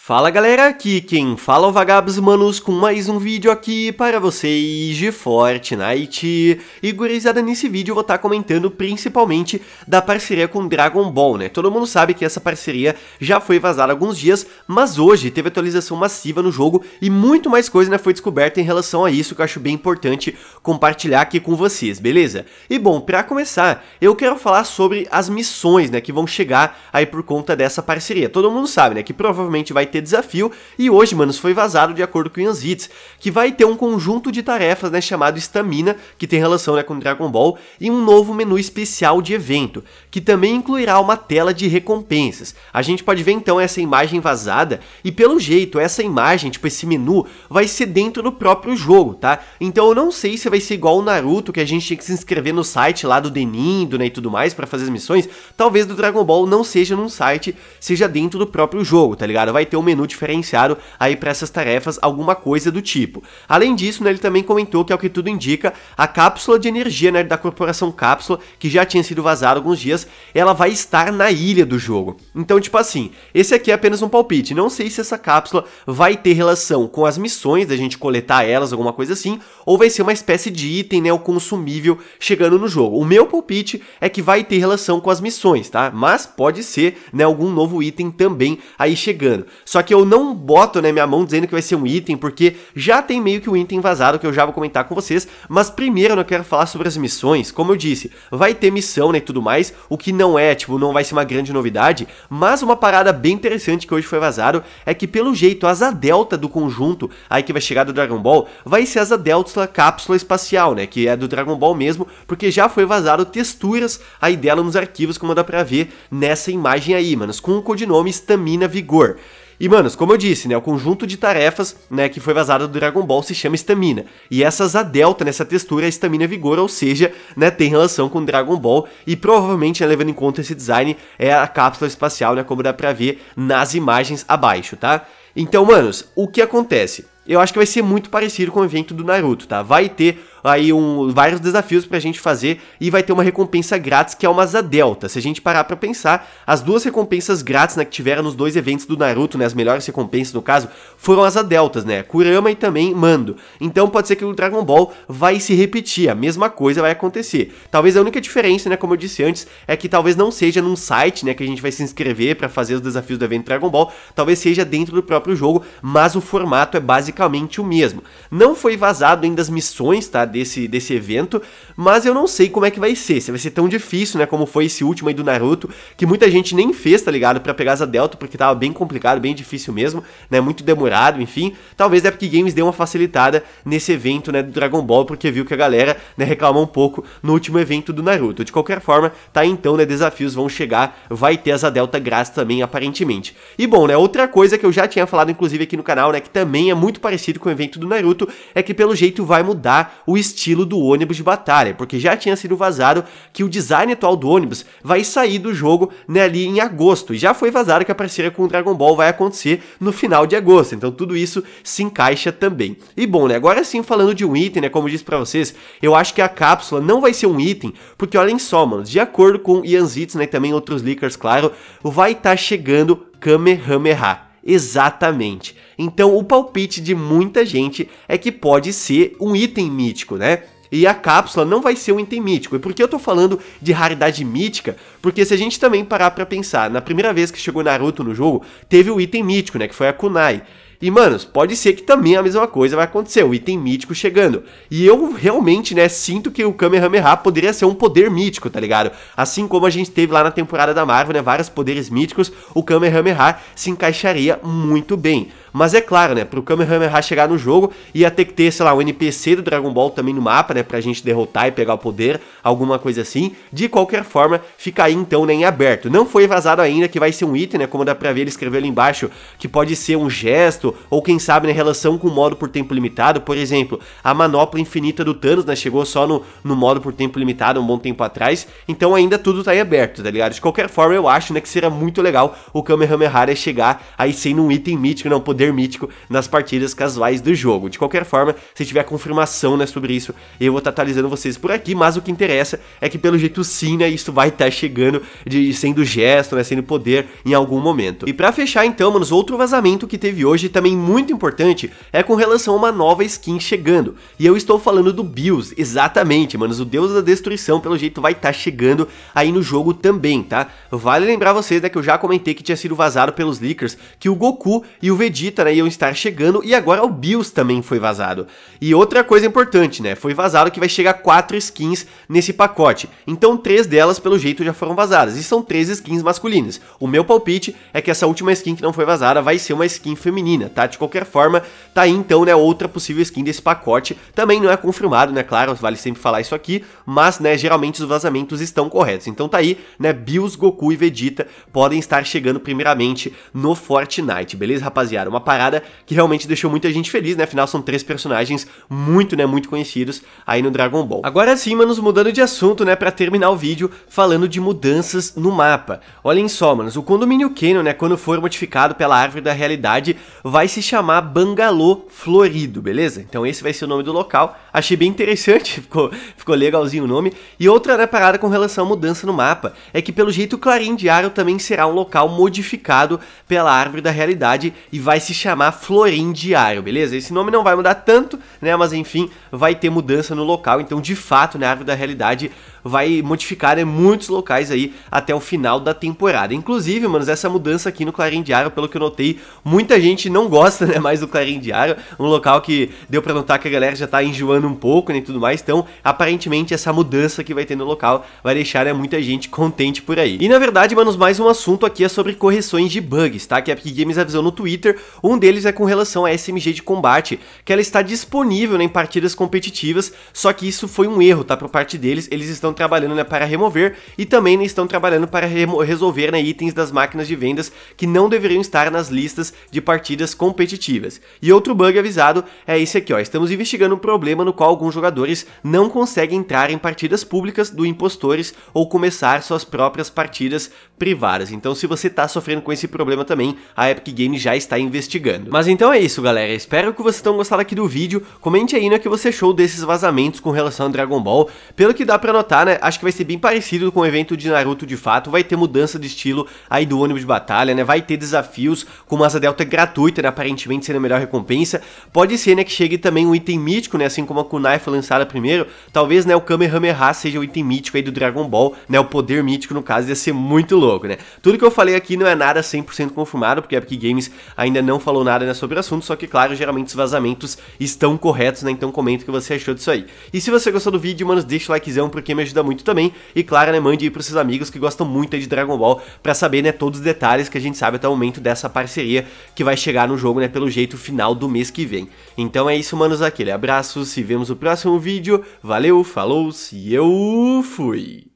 Fala galera, aqui quem fala é o Vagabos Manos com mais um vídeo aqui para vocês de Fortnite. E gurizada, nesse vídeo eu vou estar tá comentando principalmente da parceria com Dragon Ball, né? Todo mundo sabe que essa parceria já foi vazada há alguns dias, mas hoje teve atualização massiva no jogo e muito mais coisa né, foi descoberta em relação a isso que eu acho bem importante compartilhar aqui com vocês, beleza? E bom, para começar, eu quero falar sobre as missões né, que vão chegar aí por conta dessa parceria. Todo mundo sabe né, que provavelmente vai vai ter desafio. E hoje, manos, foi vazado de acordo com Ian's Hits, que vai ter um conjunto de tarefas, né, chamado Estamina, que tem relação né, com Dragon Ball, e um novo menu especial de evento, que também incluirá uma tela de recompensas. A gente pode ver então essa imagem vazada, e pelo jeito, essa imagem, tipo esse menu, vai ser dentro do próprio jogo, tá? Então eu não sei se vai ser igual o Naruto, que a gente tinha que se inscrever no site lá do Denindo, né, e tudo mais, para fazer as missões. Talvez do Dragon Ball não seja num site, seja dentro do próprio jogo, tá ligado? Vai ter ter um menu diferenciado aí para essas tarefas, alguma coisa do tipo. Além disso, né, ele também comentou que, ao que tudo indica, a cápsula de energia né, da corporação Cápsula, que já tinha sido vazada alguns dias, ela vai estar na ilha do jogo. Então, tipo assim, esse aqui é apenas um palpite. Não sei se essa cápsula vai ter relação com as missões da gente coletar elas, alguma coisa assim, ou vai ser uma espécie de item, né, o consumível chegando no jogo. O meu palpite é que vai ter relação com as missões, tá? Mas pode ser, né, algum novo item também aí chegando. Só que eu não boto né, minha mão dizendo que vai ser um item, porque já tem meio que um item vazado que eu já vou comentar com vocês. Mas primeiro eu quero falar sobre as missões. Como eu disse, vai ter missão né, e tudo mais, o que não é, tipo, não vai ser uma grande novidade. Mas uma parada bem interessante que hoje foi vazado é que, pelo jeito, a asa delta do conjunto aí que vai chegar do Dragon Ball vai ser a asa delta cápsula espacial, né? Que é do Dragon Ball mesmo, porque já foi vazado texturas aí dela nos arquivos, como dá pra ver nessa imagem aí, manos, com o codinome Stamina Vigor. E, manos, como eu disse, né, o conjunto de tarefas né, que foi vazada do Dragon Ball se chama estamina. E essas a delta nessa né, textura é estamina vigor, ou seja, né, tem relação com Dragon Ball. E provavelmente, né, levando em conta esse design, é a cápsula espacial, né, como dá pra ver nas imagens abaixo, tá? Então, manos, o que acontece? Eu acho que vai ser muito parecido com o evento do Naruto, tá? Vai ter aí um, vários desafios pra gente fazer e vai ter uma recompensa grátis que é uma Delta Se a gente parar pra pensar, as duas recompensas grátis né, que tiveram nos dois eventos do Naruto, né, as melhores recompensas no caso, foram as Zadeltas, né, Kurama e também Mando. Então pode ser que o Dragon Ball vai se repetir, a mesma coisa vai acontecer. Talvez a única diferença, né, como eu disse antes, é que talvez não seja num site, né, que a gente vai se inscrever para fazer os desafios do evento Dragon Ball, talvez seja dentro do próprio jogo, mas o formato é basicamente o mesmo. Não foi vazado ainda as missões, tá, desse, desse evento, mas eu não sei como é que vai ser, se vai ser tão difícil, né, como foi esse último aí do Naruto, que muita gente nem fez, tá ligado, pra pegar a delta, porque tava bem complicado, bem difícil mesmo, né, muito demorado, enfim, talvez é porque Games deu uma facilitada nesse evento, né, do Dragon Ball, porque viu que a galera, né, reclamou um pouco no último evento do Naruto, de qualquer forma, tá então, né, desafios vão chegar, vai ter a delta grátis também, aparentemente. E bom, né, outra coisa que eu já tinha falado, inclusive, aqui no canal, né, que também é muito parecido com o evento do Naruto, é que pelo jeito vai mudar o estilo do ônibus de batalha, porque já tinha sido vazado que o design atual do ônibus vai sair do jogo né, ali em agosto, e já foi vazado que a parceria com o Dragon Ball vai acontecer no final de agosto, então tudo isso se encaixa também. E bom, né, agora sim falando de um item, né, como eu disse para vocês, eu acho que a cápsula não vai ser um item, porque olhem só, mano, de acordo com Ian Zitz, né, e também outros leakers, claro, vai estar tá chegando Kamehameha exatamente. Então, o palpite de muita gente é que pode ser um item mítico, né? E a cápsula não vai ser um item mítico. E por que eu tô falando de raridade mítica? Porque se a gente também parar pra pensar, na primeira vez que chegou Naruto no jogo, teve o item mítico, né? Que foi a Kunai. E, manos, pode ser que também a mesma coisa vai acontecer, o item mítico chegando. E eu realmente, né, sinto que o Kamehameha poderia ser um poder mítico, tá ligado? Assim como a gente teve lá na temporada da Marvel, né, vários poderes míticos, o Kamehameha se encaixaria muito bem. Mas é claro, né? Pro Kamehameha chegar no jogo, ia ter que ter, sei lá, um NPC do Dragon Ball também no mapa, né? Pra gente derrotar e pegar o poder, alguma coisa assim. De qualquer forma, fica aí então, né, em aberto. Não foi vazado ainda que vai ser um item, né? Como dá pra ver, ele escreveu ali embaixo, que pode ser um gesto, ou quem sabe, né, relação com o modo por tempo limitado. Por exemplo, a manopla infinita do Thanos, né? Chegou só no, no modo por tempo limitado um bom tempo atrás. Então ainda tudo tá aí aberto, tá ligado? De qualquer forma, eu acho, né, que seria muito legal o Kamehameha chegar aí sendo um item mítico, não né, poder poder mítico nas partidas casuais do jogo. De qualquer forma, se tiver confirmação né, sobre isso, eu vou estar tá atualizando vocês por aqui, mas o que interessa é que pelo jeito sim, né, isso vai estar tá chegando de sendo gesto, né, sendo poder em algum momento. E para fechar então, manos, outro vazamento que teve hoje também muito importante é com relação a uma nova skin chegando. E eu estou falando do Bills, exatamente, manos, o deus da destruição pelo jeito vai estar tá chegando aí no jogo também, tá? Vale lembrar vocês, né, que eu já comentei que tinha sido vazado pelos leakers que o Goku e o Vegeta Cheetah né, iam estar chegando e agora o Bills também foi vazado. E outra coisa importante, né, foi vazado que vai chegar quatro skins nesse pacote. Então três delas pelo jeito já foram vazadas e são três skins masculinas. O meu palpite é que essa última skin que não foi vazada vai ser uma skin feminina, tá? De qualquer forma, tá aí então, né, outra possível skin desse pacote. Também não é confirmado, né, claro, vale sempre falar isso aqui, mas, né, geralmente os vazamentos estão corretos. Então tá aí, né, Bills, Goku e Vegeta podem estar chegando primeiramente no Fortnite, beleza, rapaziada? Uma parada que realmente deixou muita gente feliz, né? Afinal, são três personagens muito, né? Muito conhecidos aí no Dragon Ball. Agora sim, manos, mudando de assunto, né? Pra terminar o vídeo falando de mudanças no mapa. Olhem só, manos, o condomínio Canyon, né? Quando for modificado pela árvore da realidade, vai se chamar Bangalô Florido, beleza? Então esse vai ser o nome do local. Achei bem interessante, ficou, ficou legalzinho o nome. E outra né, parada com relação à mudança no mapa é que, pelo jeito, o Clarim Diário também será um local modificado pela árvore da realidade e vai se chamar Florim Diário, beleza? Esse nome não vai mudar tanto, né? Mas enfim, vai ter mudança no local. Então, de fato, na né, árvore da realidade vai modificar né, muitos locais aí até o final da temporada. Inclusive, manos, essa mudança aqui no Clarim Diário, pelo que eu notei, muita gente não gosta né, mais do Clarim Diário, um local que deu para notar que a galera já tá enjoando um pouco né, e tudo mais, então aparentemente essa mudança que vai ter no local vai deixar né, muita gente contente por aí. E na verdade, manos, mais um assunto aqui é sobre correções de bugs, tá? Que a Epic Games avisou no Twitter, um deles é com relação a SMG de combate, que ela está disponível né, em partidas competitivas, só que isso foi um erro, tá? Por parte deles, eles estão trabalhando né, para remover e também né, estão trabalhando para resolver né, itens das máquinas de vendas que não deveriam estar nas listas de partidas competitivas. E outro bug avisado é esse aqui, ó. Estamos investigando um problema no qual alguns jogadores não conseguem entrar em partidas públicas do impostores ou começar suas próprias partidas privadas. Então, se você está sofrendo com esse problema também, a Epic Games já está investigando. Mas então é isso, galera. Espero que vocês tenham gostado aqui do vídeo. Comente aí no né, que você achou desses vazamentos com relação ao Dragon Ball. Pelo que dá para notar, né? Acho que vai ser bem parecido com o evento de Naruto de fato. Vai ter mudança de estilo aí do ônibus de batalha, né? Vai ter desafios com uma asa delta é gratuita, né? Aparentemente sendo a melhor recompensa. Pode ser, né? Que chegue também um item mítico, né? Assim como a Kunai foi lançada primeiro. Talvez, né? O Kamehameha seja o item mítico aí do Dragon Ball, né? O poder mítico, no caso, ia ser muito louco, né? Tudo que eu falei aqui não é nada 100% confirmado, porque a Epic Games ainda não falou nada né, sobre o assunto. Só que, claro, geralmente os vazamentos estão corretos, né? Então comenta o que você achou disso aí. E se você gostou do vídeo, mano, deixa o likezão, porque me ajuda ajuda muito também. E claro, né, mande aí pros seus amigos que gostam muito de Dragon Ball para saber, né, todos os detalhes que a gente sabe até o momento dessa parceria que vai chegar no jogo, né, pelo jeito final do mês que vem. Então é isso, manos, aquele abraço, se vemos no próximo vídeo. Valeu, falou, se eu fui!